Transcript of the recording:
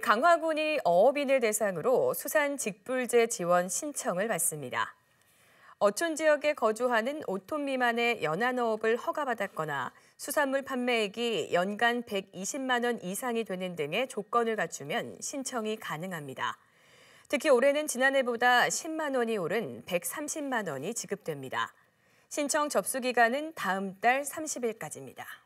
강화군이 어업인을 대상으로 수산 직불제 지원 신청을 받습니다. 어촌 지역에 거주하는 5톤 미만의 연안어업을 허가받았거나 수산물 판매액이 연간 120만 원 이상이 되는 등의 조건을 갖추면 신청이 가능합니다. 특히 올해는 지난해보다 10만 원이 오른 130만 원이 지급됩니다. 신청 접수 기간은 다음 달 30일까지입니다.